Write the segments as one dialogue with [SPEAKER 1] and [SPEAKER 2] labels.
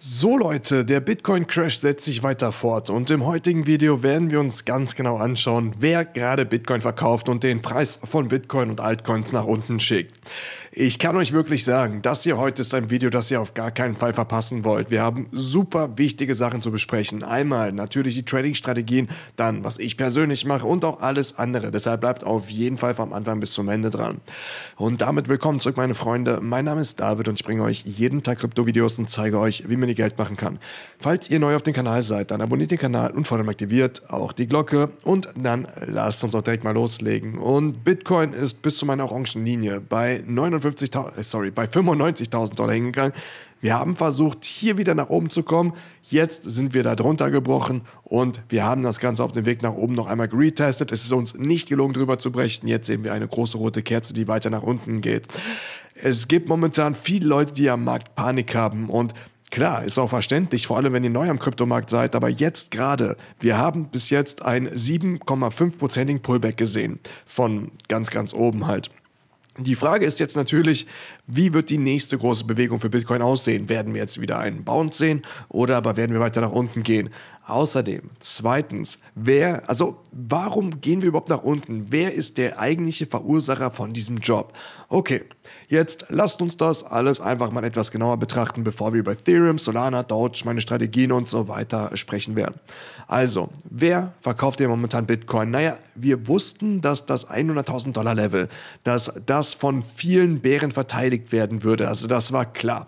[SPEAKER 1] So Leute, der Bitcoin Crash setzt sich weiter fort und im heutigen Video werden wir uns ganz genau anschauen, wer gerade Bitcoin verkauft und den Preis von Bitcoin und Altcoins nach unten schickt. Ich kann euch wirklich sagen, das hier heute ist ein Video, das ihr auf gar keinen Fall verpassen wollt. Wir haben super wichtige Sachen zu besprechen. Einmal natürlich die Trading-Strategien, dann was ich persönlich mache und auch alles andere. Deshalb bleibt auf jeden Fall vom Anfang bis zum Ende dran. Und damit willkommen zurück, meine Freunde. Mein Name ist David und ich bringe euch jeden Tag Krypto-Videos und zeige euch, wie man ihr Geld machen kann. Falls ihr neu auf dem Kanal seid, dann abonniert den Kanal und vor allem aktiviert auch die Glocke und dann lasst uns auch direkt mal loslegen. Und Bitcoin ist bis zu meiner orangen Linie bei 49 55.000, äh, sorry, bei 95.000 Dollar hingegangen. Wir haben versucht, hier wieder nach oben zu kommen. Jetzt sind wir da drunter gebrochen und wir haben das Ganze auf dem Weg nach oben noch einmal retestet. Es ist uns nicht gelungen, drüber zu brechen. Jetzt sehen wir eine große rote Kerze, die weiter nach unten geht. Es gibt momentan viele Leute, die am Markt Panik haben und Klar, ist auch verständlich, vor allem wenn ihr neu am Kryptomarkt seid, aber jetzt gerade, wir haben bis jetzt ein 7,5%igen Pullback gesehen. Von ganz, ganz oben halt. Die Frage ist jetzt natürlich, wie wird die nächste große Bewegung für Bitcoin aussehen? Werden wir jetzt wieder einen Bounce sehen oder aber werden wir weiter nach unten gehen? Außerdem, zweitens, wer, also warum gehen wir überhaupt nach unten? Wer ist der eigentliche Verursacher von diesem Job? Okay, jetzt lasst uns das alles einfach mal etwas genauer betrachten, bevor wir über Ethereum, Solana, Doge, meine Strategien und so weiter sprechen werden. Also, wer verkauft hier momentan Bitcoin? Naja, wir wussten, dass das 100.000 Dollar Level, dass das von vielen Bären verteidigt werden würde. Also das war klar.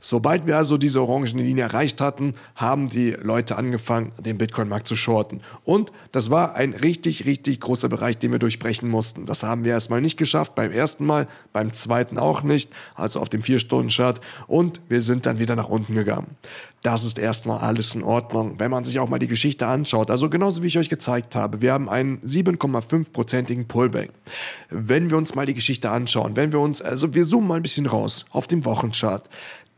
[SPEAKER 1] Sobald wir also diese orangene Linie erreicht hatten, haben die Leute angefangen, angefangen, den Bitcoin-Markt zu shorten. Und das war ein richtig, richtig großer Bereich, den wir durchbrechen mussten. Das haben wir erstmal nicht geschafft, beim ersten Mal, beim zweiten auch nicht, also auf dem 4-Stunden-Chart. Und wir sind dann wieder nach unten gegangen. Das ist erstmal alles in Ordnung, wenn man sich auch mal die Geschichte anschaut. Also genauso wie ich euch gezeigt habe, wir haben einen 7,5-prozentigen Pullback. Wenn wir uns mal die Geschichte anschauen, wenn wir uns, also wir zoomen mal ein bisschen raus auf dem Wochenchart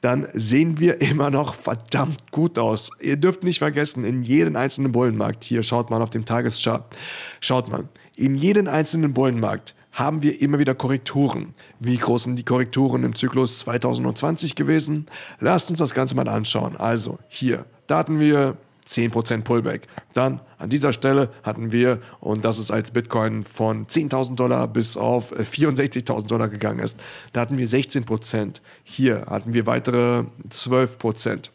[SPEAKER 1] dann sehen wir immer noch verdammt gut aus. Ihr dürft nicht vergessen, in jedem einzelnen Bullenmarkt, hier schaut man auf dem Tageschart, schaut man, in jedem einzelnen Bullenmarkt haben wir immer wieder Korrekturen. Wie groß sind die Korrekturen im Zyklus 2020 gewesen? Lasst uns das Ganze mal anschauen. Also hier, da hatten wir 10% Pullback. Dann an dieser Stelle hatten wir, und das ist als Bitcoin von 10.000 Dollar bis auf 64.000 äh, Dollar gegangen ist, da hatten wir 16%. Hier hatten wir weitere 12%.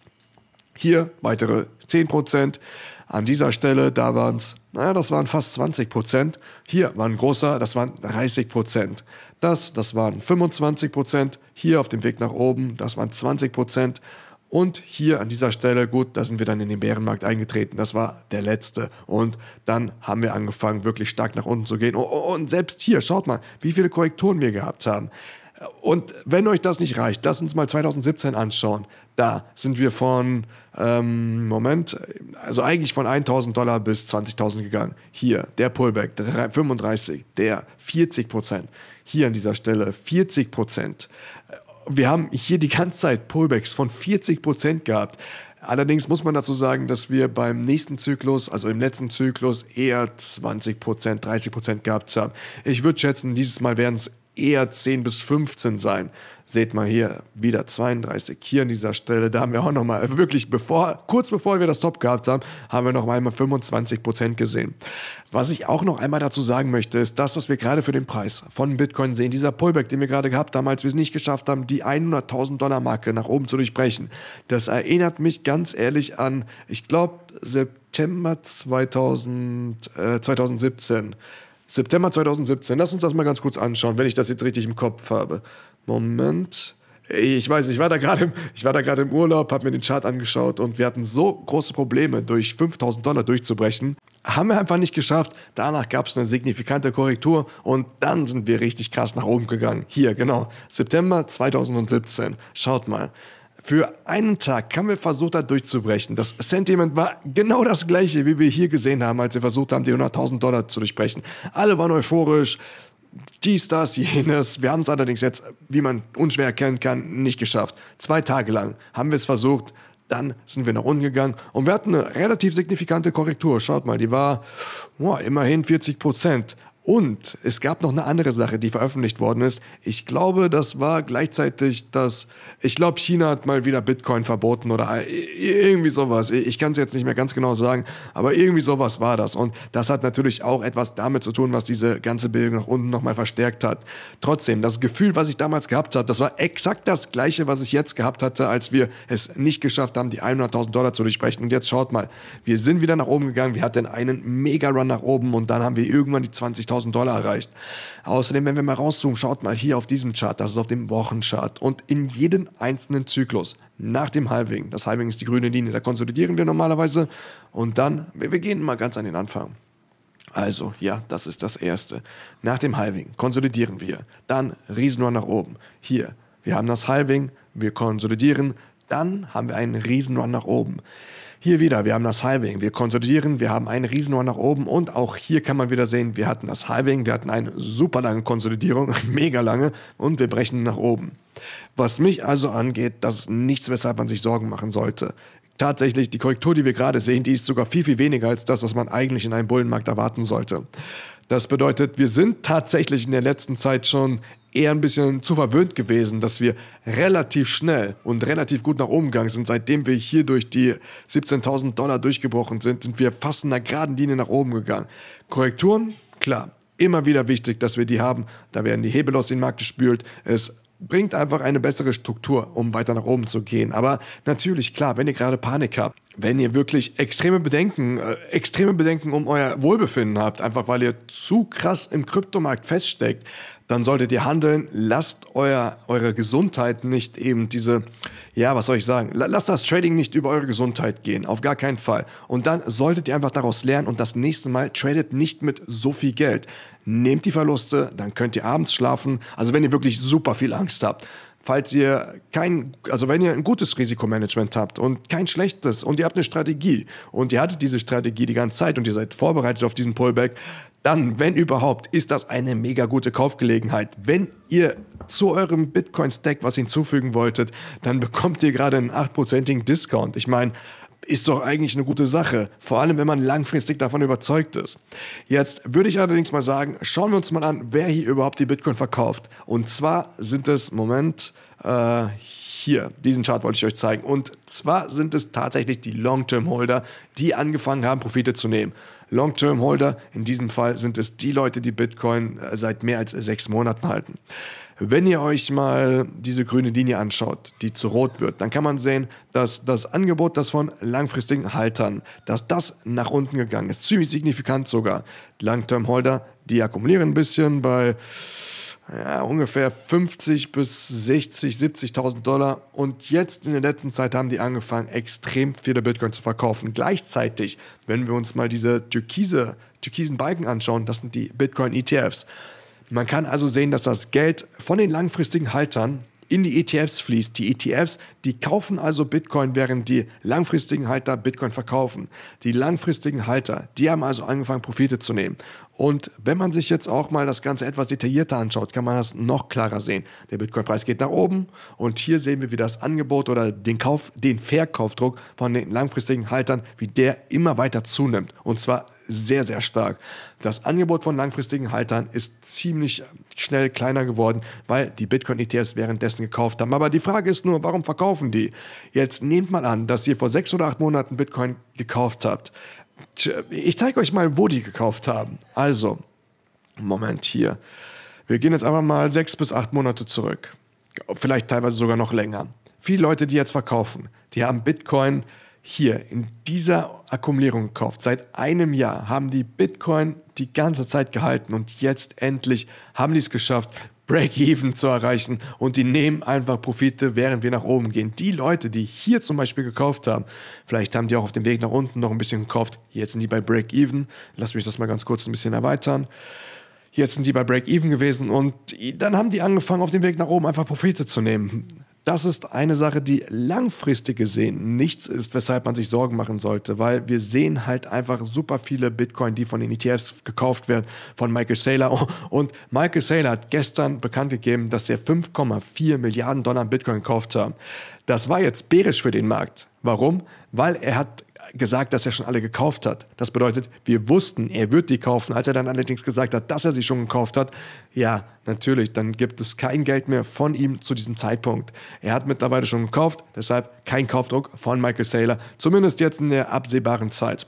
[SPEAKER 1] Hier weitere 10%. An dieser Stelle, da waren es, naja, das waren fast 20 Hier waren großer, das waren 30 Das, das waren 25 Prozent. Hier auf dem Weg nach oben, das waren 20 Prozent. Und hier an dieser Stelle, gut, da sind wir dann in den Bärenmarkt eingetreten. Das war der letzte. Und dann haben wir angefangen, wirklich stark nach unten zu gehen. Oh, oh, und selbst hier, schaut mal, wie viele Korrekturen wir gehabt haben. Und wenn euch das nicht reicht, lasst uns mal 2017 anschauen. Da sind wir von, ähm, Moment, also eigentlich von 1000 Dollar bis 20.000 gegangen. Hier, der Pullback, der 35, der 40 Prozent. Hier an dieser Stelle 40 Prozent wir haben hier die ganze Zeit Pullbacks von 40 Prozent gehabt. Allerdings muss man dazu sagen, dass wir beim nächsten Zyklus, also im letzten Zyklus, eher 20%, 30% gehabt haben. Ich würde schätzen, dieses Mal werden es eher 10 bis 15 sein. Seht mal hier, wieder 32 hier an dieser Stelle. Da haben wir auch nochmal, wirklich bevor, kurz bevor wir das Top gehabt haben, haben wir nochmal einmal 25 Prozent gesehen. Was ich auch noch einmal dazu sagen möchte, ist das, was wir gerade für den Preis von Bitcoin sehen. Dieser Pullback, den wir gerade gehabt haben, als wir es nicht geschafft haben, die 100.000 Dollar Marke nach oben zu durchbrechen. Das erinnert mich ganz ehrlich an, ich glaube, September 2000, äh, 2017 September 2017. Lass uns das mal ganz kurz anschauen, wenn ich das jetzt richtig im Kopf habe. Moment. Ich weiß, ich war da gerade im, ich war da gerade im Urlaub, habe mir den Chart angeschaut und wir hatten so große Probleme, durch 5000 Dollar durchzubrechen. Haben wir einfach nicht geschafft. Danach gab es eine signifikante Korrektur und dann sind wir richtig krass nach oben gegangen. Hier, genau. September 2017. Schaut mal für einen Tag haben wir versucht hat durchzubrechen. Das Sentiment war genau das gleiche, wie wir hier gesehen haben, als wir versucht haben, die 100.000 Dollar zu durchbrechen. Alle waren euphorisch, dies, das, jenes. Wir haben es allerdings jetzt, wie man unschwer erkennen kann, nicht geschafft. Zwei Tage lang haben wir es versucht, dann sind wir nach unten gegangen und wir hatten eine relativ signifikante Korrektur. Schaut mal, die war oh, immerhin 40 Prozent. Und es gab noch eine andere Sache, die veröffentlicht worden ist. Ich glaube, das war gleichzeitig, dass ich glaube, China hat mal wieder Bitcoin verboten oder irgendwie sowas. Ich kann es jetzt nicht mehr ganz genau sagen, aber irgendwie sowas war das. Und das hat natürlich auch etwas damit zu tun, was diese ganze Bewegung nach unten nochmal verstärkt hat. Trotzdem, das Gefühl, was ich damals gehabt habe, das war exakt das gleiche, was ich jetzt gehabt hatte, als wir es nicht geschafft haben, die 100.000 Dollar zu durchbrechen. Und jetzt schaut mal, wir sind wieder nach oben gegangen. Wir hatten einen Mega-Run nach oben und dann haben wir irgendwann die 20.000 100.000 Dollar erreicht. Außerdem, wenn wir mal rauszoomen, schaut mal hier auf diesem Chart, das ist auf dem Wochenchart und in jedem einzelnen Zyklus nach dem Halving, das Halving ist die grüne Linie, da konsolidieren wir normalerweise und dann, wir, wir gehen mal ganz an den Anfang. Also, ja, das ist das Erste. Nach dem Halving konsolidieren wir, dann Riesenrun nach oben. Hier, wir haben das Halving, wir konsolidieren, dann haben wir einen Riesenrun nach oben. Hier wieder, wir haben das Halving, wir konsolidieren, wir haben ein Riesenhorn nach oben und auch hier kann man wieder sehen, wir hatten das Halving, wir hatten eine super lange Konsolidierung, mega lange und wir brechen nach oben. Was mich also angeht, das ist nichts, weshalb man sich Sorgen machen sollte. Tatsächlich, die Korrektur, die wir gerade sehen, die ist sogar viel, viel weniger als das, was man eigentlich in einem Bullenmarkt erwarten sollte. Das bedeutet, wir sind tatsächlich in der letzten Zeit schon eher ein bisschen zu verwöhnt gewesen, dass wir relativ schnell und relativ gut nach oben gegangen sind. Seitdem wir hier durch die 17.000 Dollar durchgebrochen sind, sind wir fast in einer geraden Linie nach oben gegangen. Korrekturen, klar, immer wieder wichtig, dass wir die haben. Da werden die Hebel aus dem Markt gespült. Es bringt einfach eine bessere Struktur, um weiter nach oben zu gehen. Aber natürlich, klar, wenn ihr gerade Panik habt, wenn ihr wirklich extreme Bedenken, äh, extreme Bedenken um euer Wohlbefinden habt, einfach weil ihr zu krass im Kryptomarkt feststeckt, dann solltet ihr handeln. Lasst euer, eure Gesundheit nicht eben diese, ja, was soll ich sagen, lasst das Trading nicht über eure Gesundheit gehen, auf gar keinen Fall. Und dann solltet ihr einfach daraus lernen und das nächste Mal tradet nicht mit so viel Geld. Nehmt die Verluste, dann könnt ihr abends schlafen. Also wenn ihr wirklich super viel Angst habt falls ihr kein, also wenn ihr ein gutes Risikomanagement habt und kein schlechtes und ihr habt eine Strategie und ihr hattet diese Strategie die ganze Zeit und ihr seid vorbereitet auf diesen Pullback, dann, wenn überhaupt, ist das eine mega gute Kaufgelegenheit. Wenn ihr zu eurem Bitcoin-Stack was hinzufügen wolltet, dann bekommt ihr gerade einen 8%igen Discount. Ich meine, ist doch eigentlich eine gute Sache, vor allem wenn man langfristig davon überzeugt ist. Jetzt würde ich allerdings mal sagen, schauen wir uns mal an, wer hier überhaupt die Bitcoin verkauft. Und zwar sind es, Moment, äh, hier, diesen Chart wollte ich euch zeigen. Und zwar sind es tatsächlich die Long-Term-Holder, die angefangen haben, Profite zu nehmen. Long-Term-Holder, in diesem Fall sind es die Leute, die Bitcoin äh, seit mehr als sechs Monaten halten. Wenn ihr euch mal diese grüne Linie anschaut, die zu rot wird, dann kann man sehen, dass das Angebot, das von langfristigen Haltern, dass das nach unten gegangen ist. Ziemlich signifikant sogar. Long-Term-Holder, die akkumulieren ein bisschen bei ja, ungefähr 50 bis 60, 70.000 Dollar. Und jetzt in der letzten Zeit haben die angefangen, extrem viele Bitcoin zu verkaufen. Gleichzeitig, wenn wir uns mal diese türkise, türkisen Balken anschauen, das sind die Bitcoin-ETFs. Man kann also sehen, dass das Geld von den langfristigen Haltern in die ETFs fließt. Die ETFs, die kaufen also Bitcoin, während die langfristigen Halter Bitcoin verkaufen. Die langfristigen Halter, die haben also angefangen, Profite zu nehmen. Und wenn man sich jetzt auch mal das Ganze etwas detaillierter anschaut, kann man das noch klarer sehen. Der Bitcoin-Preis geht nach oben und hier sehen wir, wie das Angebot oder den, Kauf, den Verkaufdruck von den langfristigen Haltern, wie der immer weiter zunimmt. Und zwar sehr, sehr stark. Das Angebot von langfristigen Haltern ist ziemlich schnell kleiner geworden, weil die Bitcoin-ETFs währenddessen gekauft haben. Aber die Frage ist nur, warum verkaufen die? Jetzt nehmt mal an, dass ihr vor sechs oder acht Monaten Bitcoin gekauft habt. Ich zeige euch mal, wo die gekauft haben. Also, Moment hier. Wir gehen jetzt einfach mal sechs bis acht Monate zurück. Vielleicht teilweise sogar noch länger. Viele Leute, die jetzt verkaufen, die haben Bitcoin hier in dieser Akkumulierung gekauft. Seit einem Jahr haben die Bitcoin die ganze Zeit gehalten und jetzt endlich haben die es geschafft, Break-Even zu erreichen und die nehmen einfach Profite, während wir nach oben gehen. Die Leute, die hier zum Beispiel gekauft haben, vielleicht haben die auch auf dem Weg nach unten noch ein bisschen gekauft, jetzt sind die bei Break-Even. Lass mich das mal ganz kurz ein bisschen erweitern. Jetzt sind die bei Break-Even gewesen und dann haben die angefangen, auf dem Weg nach oben einfach Profite zu nehmen. Das ist eine Sache, die langfristig gesehen nichts ist, weshalb man sich Sorgen machen sollte, weil wir sehen halt einfach super viele Bitcoin, die von den ETFs gekauft werden, von Michael Saylor. Und Michael Saylor hat gestern bekannt gegeben, dass er 5,4 Milliarden Dollar Bitcoin gekauft hat. Das war jetzt bärisch für den Markt. Warum? Weil er hat gesagt, dass er schon alle gekauft hat. Das bedeutet, wir wussten, er wird die kaufen. Als er dann allerdings gesagt hat, dass er sie schon gekauft hat, ja, natürlich, dann gibt es kein Geld mehr von ihm zu diesem Zeitpunkt. Er hat mittlerweile schon gekauft, deshalb kein Kaufdruck von Michael Saylor, zumindest jetzt in der absehbaren Zeit.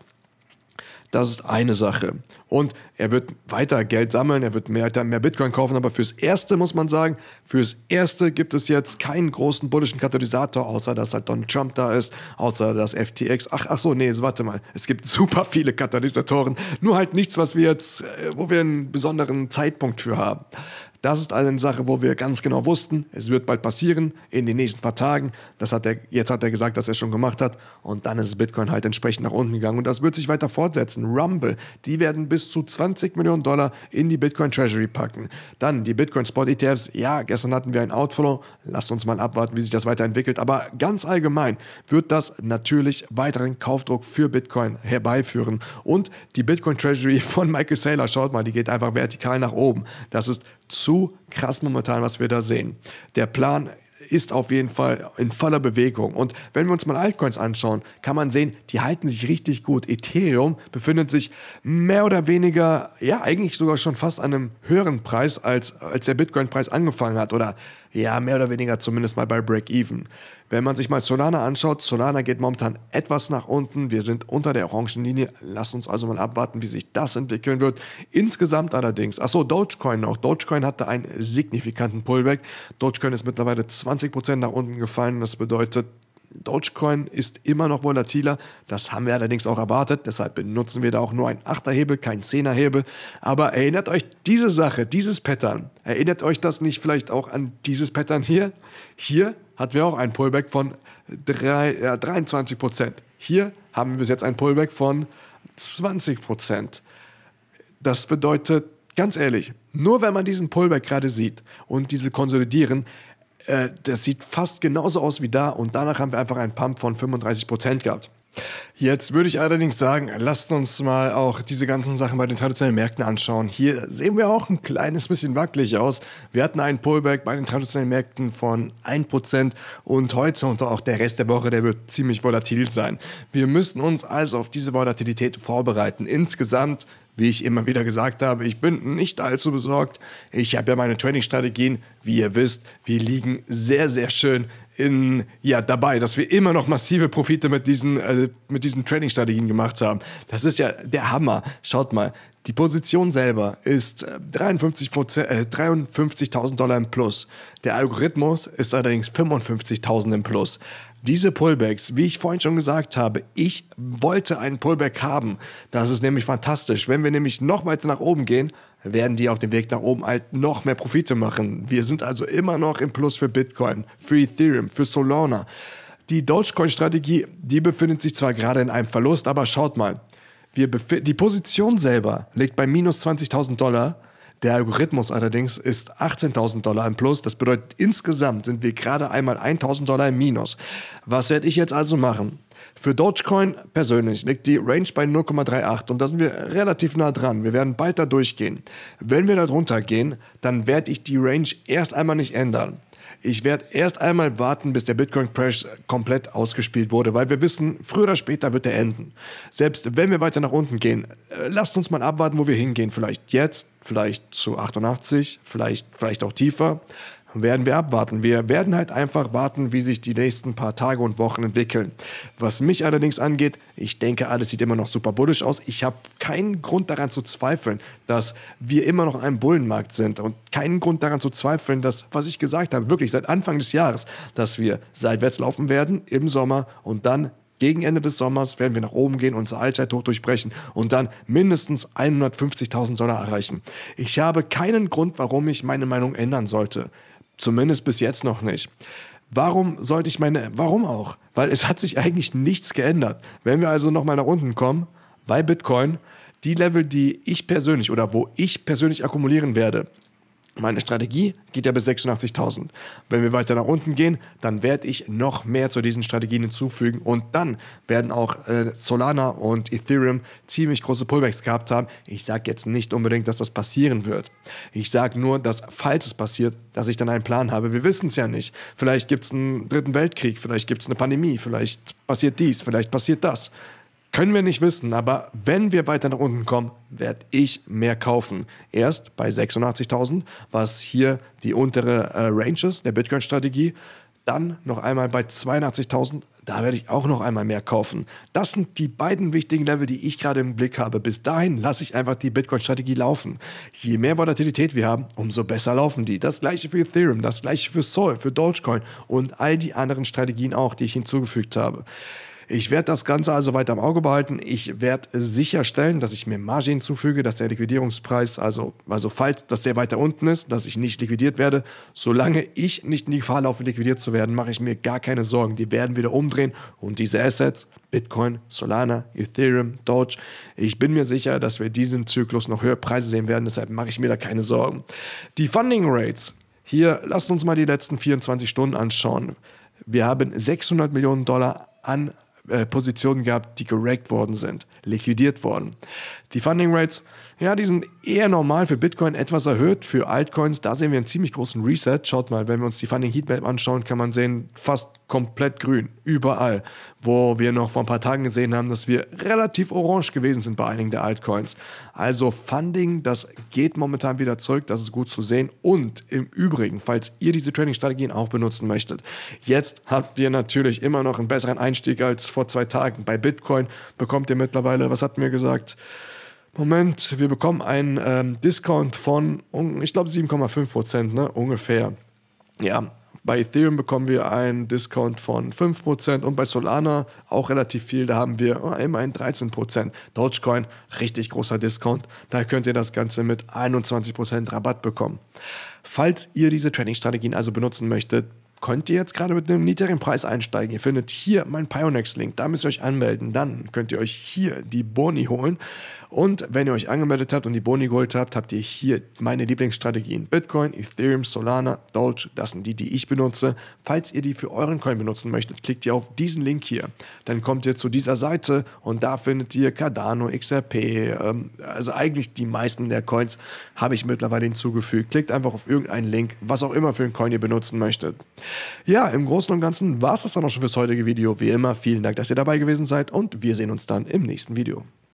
[SPEAKER 1] Das ist eine Sache. Und er wird weiter Geld sammeln, er wird mehr, mehr Bitcoin kaufen, aber fürs Erste muss man sagen, fürs Erste gibt es jetzt keinen großen bullischen Katalysator, außer dass halt Donald Trump da ist, außer dass FTX. Ach, ach so, nee, warte mal. Es gibt super viele Katalysatoren, nur halt nichts, was wir jetzt, äh, wo wir einen besonderen Zeitpunkt für haben. Das ist also eine Sache, wo wir ganz genau wussten, es wird bald passieren, in den nächsten paar Tagen. Das hat er, jetzt hat er gesagt, dass er es schon gemacht hat. Und dann ist Bitcoin halt entsprechend nach unten gegangen. Und das wird sich weiter fortsetzen. Rumble, die werden bis zu 20 Millionen Dollar in die Bitcoin Treasury packen. Dann die Bitcoin Spot ETFs. Ja, gestern hatten wir ein Outflow. Lasst uns mal abwarten, wie sich das weiterentwickelt. Aber ganz allgemein wird das natürlich weiteren Kaufdruck für Bitcoin herbeiführen. Und die Bitcoin Treasury von Michael Saylor, schaut mal, die geht einfach vertikal nach oben. Das ist zu krass momentan, was wir da sehen. Der Plan ist auf jeden Fall in voller Bewegung. Und wenn wir uns mal Altcoins anschauen, kann man sehen, die halten sich richtig gut. Ethereum befindet sich mehr oder weniger, ja, eigentlich sogar schon fast an einem höheren Preis, als, als der Bitcoin-Preis angefangen hat. Oder ja, mehr oder weniger zumindest mal bei Break-Even. Wenn man sich mal Solana anschaut, Solana geht momentan etwas nach unten. Wir sind unter der orangen Linie. Lasst uns also mal abwarten, wie sich das entwickeln wird. Insgesamt allerdings, achso, Dogecoin noch. Dogecoin hatte einen signifikanten Pullback. Dogecoin ist mittlerweile 20% nach unten gefallen. Das bedeutet, Dogecoin ist immer noch volatiler. Das haben wir allerdings auch erwartet. Deshalb benutzen wir da auch nur einen Achterhebel, keinen Zehnerhebel. Aber erinnert euch diese Sache, dieses Pattern, erinnert euch das nicht vielleicht auch an dieses Pattern hier? Hier hatten wir auch ein Pullback von 3, äh, 23 Hier haben wir bis jetzt ein Pullback von 20 Das bedeutet, ganz ehrlich, nur wenn man diesen Pullback gerade sieht und diese konsolidieren, äh, das sieht fast genauso aus wie da und danach haben wir einfach einen Pump von 35% Prozent gehabt. Jetzt würde ich allerdings sagen, lasst uns mal auch diese ganzen Sachen bei den traditionellen Märkten anschauen. Hier sehen wir auch ein kleines bisschen wackelig aus. Wir hatten einen Pullback bei den traditionellen Märkten von 1% und heute und auch der Rest der Woche, der wird ziemlich volatil sein. Wir müssen uns also auf diese Volatilität vorbereiten. Insgesamt wie ich immer wieder gesagt habe, ich bin nicht allzu besorgt. Ich habe ja meine Trainingsstrategien, wie ihr wisst, wir liegen sehr, sehr schön in, ja, dabei, dass wir immer noch massive Profite mit diesen, äh, mit diesen Trainingsstrategien gemacht haben. Das ist ja der Hammer. Schaut mal, die Position selber ist 53.000 äh, 53 äh, Dollar im Plus. Der Algorithmus ist allerdings 55.000 im Plus. Diese Pullbacks, wie ich vorhin schon gesagt habe, ich wollte einen Pullback haben. Das ist nämlich fantastisch. Wenn wir nämlich noch weiter nach oben gehen, werden die auf dem Weg nach oben halt noch mehr Profite machen. Wir sind also immer noch im Plus für Bitcoin, für Ethereum, für Solana. Die Dogecoin-Strategie, die befindet sich zwar gerade in einem Verlust, aber schaut mal, die Position selber liegt bei minus 20.000 Dollar der Algorithmus allerdings ist 18.000 Dollar im Plus. Das bedeutet, insgesamt sind wir gerade einmal 1.000 Dollar im Minus. Was werde ich jetzt also machen? Für Dogecoin persönlich liegt die Range bei 0,38 und da sind wir relativ nah dran. Wir werden weiter durchgehen. Wenn wir da drunter gehen, dann werde ich die Range erst einmal nicht ändern. Ich werde erst einmal warten, bis der Bitcoin-Crash komplett ausgespielt wurde, weil wir wissen, früher oder später wird er enden. Selbst wenn wir weiter nach unten gehen, äh, lasst uns mal abwarten, wo wir hingehen. Vielleicht jetzt, vielleicht zu 88, vielleicht, vielleicht auch tiefer werden wir abwarten. Wir werden halt einfach warten, wie sich die nächsten paar Tage und Wochen entwickeln. Was mich allerdings angeht, ich denke, alles sieht immer noch super bullisch aus. Ich habe keinen Grund daran zu zweifeln, dass wir immer noch in einem Bullenmarkt sind und keinen Grund daran zu zweifeln, dass, was ich gesagt habe, wirklich seit Anfang des Jahres, dass wir seitwärts laufen werden im Sommer und dann gegen Ende des Sommers werden wir nach oben gehen, unser Allzeithoch durchbrechen und dann mindestens 150.000 Dollar erreichen. Ich habe keinen Grund, warum ich meine Meinung ändern sollte. Zumindest bis jetzt noch nicht. Warum sollte ich meine, warum auch? Weil es hat sich eigentlich nichts geändert. Wenn wir also nochmal nach unten kommen, bei Bitcoin, die Level, die ich persönlich oder wo ich persönlich akkumulieren werde, meine Strategie geht ja bis 86.000. Wenn wir weiter nach unten gehen, dann werde ich noch mehr zu diesen Strategien hinzufügen und dann werden auch äh, Solana und Ethereum ziemlich große Pullbacks gehabt haben. Ich sage jetzt nicht unbedingt, dass das passieren wird. Ich sage nur, dass falls es passiert, dass ich dann einen Plan habe. Wir wissen es ja nicht. Vielleicht gibt es einen dritten Weltkrieg, vielleicht gibt es eine Pandemie, vielleicht passiert dies, vielleicht passiert das. Können wir nicht wissen, aber wenn wir weiter nach unten kommen, werde ich mehr kaufen. Erst bei 86.000, was hier die untere äh, Range ist der Bitcoin-Strategie. Dann noch einmal bei 82.000, da werde ich auch noch einmal mehr kaufen. Das sind die beiden wichtigen Level, die ich gerade im Blick habe. Bis dahin lasse ich einfach die Bitcoin-Strategie laufen. Je mehr Volatilität wir haben, umso besser laufen die. Das gleiche für Ethereum, das gleiche für Sol, für Dogecoin und all die anderen Strategien auch, die ich hinzugefügt habe. Ich werde das Ganze also weiter im Auge behalten. Ich werde sicherstellen, dass ich mir Marge hinzufüge, dass der Liquidierungspreis, also, also falls, dass der weiter unten ist, dass ich nicht liquidiert werde. Solange ich nicht in die Gefahr laufe, liquidiert zu werden, mache ich mir gar keine Sorgen. Die werden wieder umdrehen und diese Assets, Bitcoin, Solana, Ethereum, Doge, ich bin mir sicher, dass wir diesen Zyklus noch höhere Preise sehen werden, deshalb mache ich mir da keine Sorgen. Die Funding Rates, hier lasst uns mal die letzten 24 Stunden anschauen. Wir haben 600 Millionen Dollar an äh, Positionen gehabt, die gerackt worden sind, liquidiert worden. Die Funding Rates, ja, die sind eher normal für Bitcoin etwas erhöht. Für Altcoins, da sehen wir einen ziemlich großen Reset. Schaut mal, wenn wir uns die Funding Heatmap anschauen, kann man sehen, fast komplett grün, überall. Wo wir noch vor ein paar Tagen gesehen haben, dass wir relativ orange gewesen sind bei einigen der Altcoins. Also Funding, das geht momentan wieder zurück, das ist gut zu sehen. Und im Übrigen, falls ihr diese Trading-Strategien auch benutzen möchtet, jetzt habt ihr natürlich immer noch einen besseren Einstieg als vor zwei Tagen. Bei Bitcoin bekommt ihr mittlerweile, was hat mir gesagt? Moment, wir bekommen einen ähm, Discount von, ich glaube, 7,5 Prozent, ne? ungefähr. Ja, bei Ethereum bekommen wir einen Discount von 5% und bei Solana auch relativ viel. Da haben wir oh, immerhin 13%. Dogecoin, richtig großer Discount. Da könnt ihr das Ganze mit 21% Rabatt bekommen. Falls ihr diese Trading-Strategien also benutzen möchtet, könnt ihr jetzt gerade mit einem niedrigen Preis einsteigen. Ihr findet hier meinen Pionex-Link, da müsst ihr euch anmelden. Dann könnt ihr euch hier die Boni holen. Und wenn ihr euch angemeldet habt und die Boni geholt habt, habt ihr hier meine Lieblingsstrategien. Bitcoin, Ethereum, Solana, Doge, das sind die, die ich benutze. Falls ihr die für euren Coin benutzen möchtet, klickt ihr auf diesen Link hier. Dann kommt ihr zu dieser Seite und da findet ihr Cardano, XRP, ähm, also eigentlich die meisten der Coins habe ich mittlerweile hinzugefügt. Klickt einfach auf irgendeinen Link, was auch immer für einen Coin ihr benutzen möchtet. Ja, im Großen und Ganzen war es das dann auch schon fürs heutige Video. Wie immer, vielen Dank, dass ihr dabei gewesen seid und wir sehen uns dann im nächsten Video.